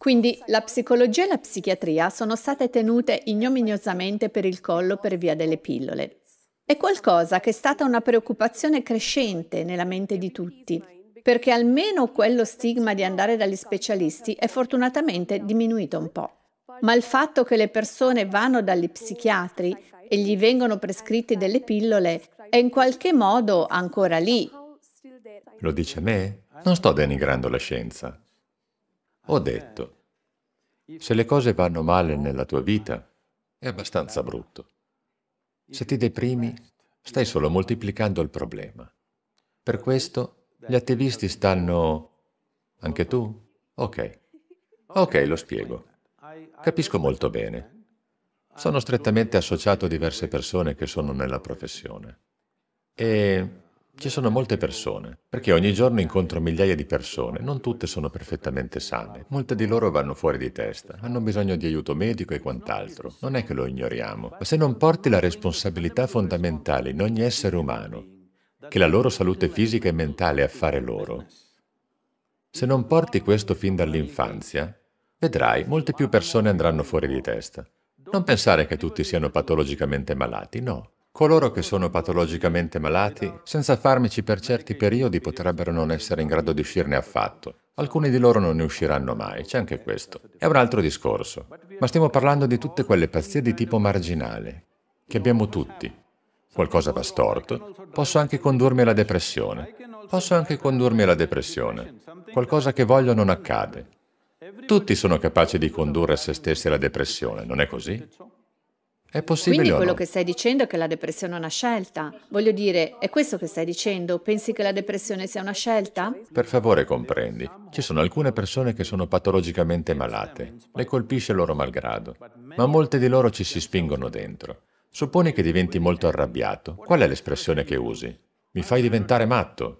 Quindi la psicologia e la psichiatria sono state tenute ignominiosamente per il collo per via delle pillole. È qualcosa che è stata una preoccupazione crescente nella mente di tutti, perché almeno quello stigma di andare dagli specialisti è fortunatamente diminuito un po'. Ma il fatto che le persone vanno dagli psichiatri e gli vengono prescritte delle pillole è in qualche modo ancora lì. Lo dice me? Non sto denigrando la scienza. Ho detto, se le cose vanno male nella tua vita, è abbastanza brutto. Se ti deprimi, stai solo moltiplicando il problema. Per questo gli attivisti stanno... Anche tu? Ok. Ok, lo spiego. Capisco molto bene. Sono strettamente associato a diverse persone che sono nella professione. E ci sono molte persone, perché ogni giorno incontro migliaia di persone, non tutte sono perfettamente sane, molte di loro vanno fuori di testa, hanno bisogno di aiuto medico e quant'altro. Non è che lo ignoriamo, ma se non porti la responsabilità fondamentale in ogni essere umano, che la loro salute fisica e mentale è affare loro, se non porti questo fin dall'infanzia, vedrai molte più persone andranno fuori di testa. Non pensare che tutti siano patologicamente malati, no. Coloro che sono patologicamente malati, senza farmaci per certi periodi potrebbero non essere in grado di uscirne affatto. Alcuni di loro non ne usciranno mai, c'è anche questo. È un altro discorso. Ma stiamo parlando di tutte quelle pazzie di tipo marginale, che abbiamo tutti. Qualcosa va storto, posso anche condurmi alla depressione. Posso anche condurmi alla depressione. Qualcosa che voglio non accade. Tutti sono capaci di condurre a se stessi la depressione, non è così? È possibile. Quindi quello no? che stai dicendo è che la depressione è una scelta. Voglio dire, è questo che stai dicendo? Pensi che la depressione sia una scelta? Per favore comprendi. Ci sono alcune persone che sono patologicamente malate, le colpisce il loro malgrado, ma molte di loro ci si spingono dentro. Supponi che diventi molto arrabbiato, qual è l'espressione che usi? Mi fai diventare matto,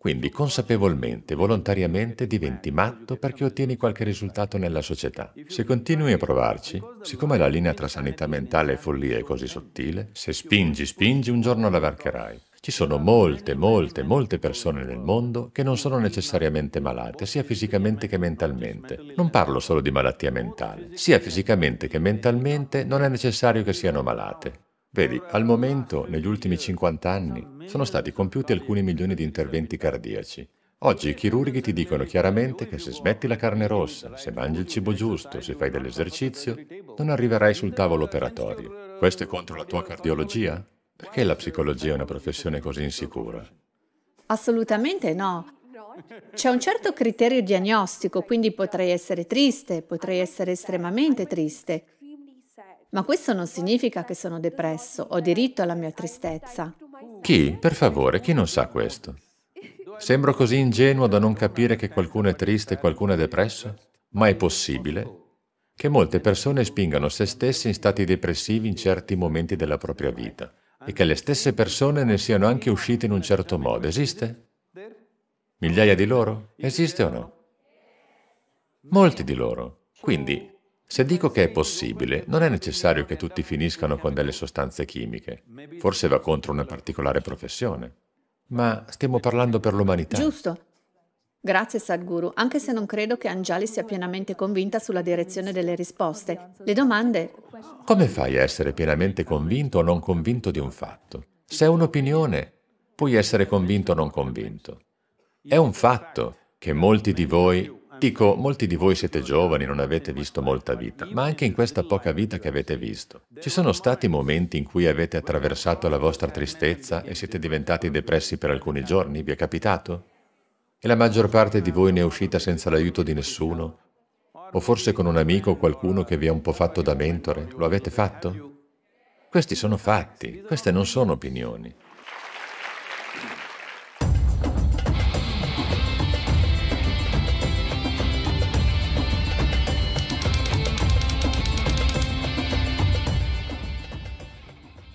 quindi consapevolmente, volontariamente diventi matto perché ottieni qualche risultato nella società. Se continui a provarci, siccome la linea tra sanità mentale e follia è così sottile, se spingi, spingi, un giorno la varcherai. Ci sono molte, molte, molte persone nel mondo che non sono necessariamente malate, sia fisicamente che mentalmente. Non parlo solo di malattia mentale. Sia fisicamente che mentalmente non è necessario che siano malate. Vedi, al momento, negli ultimi 50 anni, sono stati compiuti alcuni milioni di interventi cardiaci. Oggi i chirurghi ti dicono chiaramente che se smetti la carne rossa, se mangi il cibo giusto, se fai dell'esercizio, non arriverai sul tavolo operatorio. Questo è contro la tua cardiologia? Perché la psicologia è una professione così insicura? Assolutamente no. C'è un certo criterio diagnostico, quindi potrei essere triste, potrei essere estremamente triste. Ma questo non significa che sono depresso, ho diritto alla mia tristezza. Chi, per favore, chi non sa questo? Sembro così ingenuo da non capire che qualcuno è triste e qualcuno è depresso? Ma è possibile che molte persone spingano se stesse in stati depressivi in certi momenti della propria vita e che le stesse persone ne siano anche uscite in un certo modo. Esiste? Migliaia di loro? Esiste o no? Molti di loro. Quindi se dico che è possibile, non è necessario che tutti finiscano con delle sostanze chimiche. Forse va contro una particolare professione. Ma stiamo parlando per l'umanità. Giusto. Grazie Sadhguru, anche se non credo che Anjali sia pienamente convinta sulla direzione delle risposte. Le domande... Come fai a essere pienamente convinto o non convinto di un fatto? Se è un'opinione, puoi essere convinto o non convinto. È un fatto che molti di voi Dico, molti di voi siete giovani, non avete visto molta vita, ma anche in questa poca vita che avete visto, ci sono stati momenti in cui avete attraversato la vostra tristezza e siete diventati depressi per alcuni giorni? Vi è capitato? E la maggior parte di voi ne è uscita senza l'aiuto di nessuno? O forse con un amico o qualcuno che vi ha un po' fatto da mentore? Lo avete fatto? Questi sono fatti, queste non sono opinioni.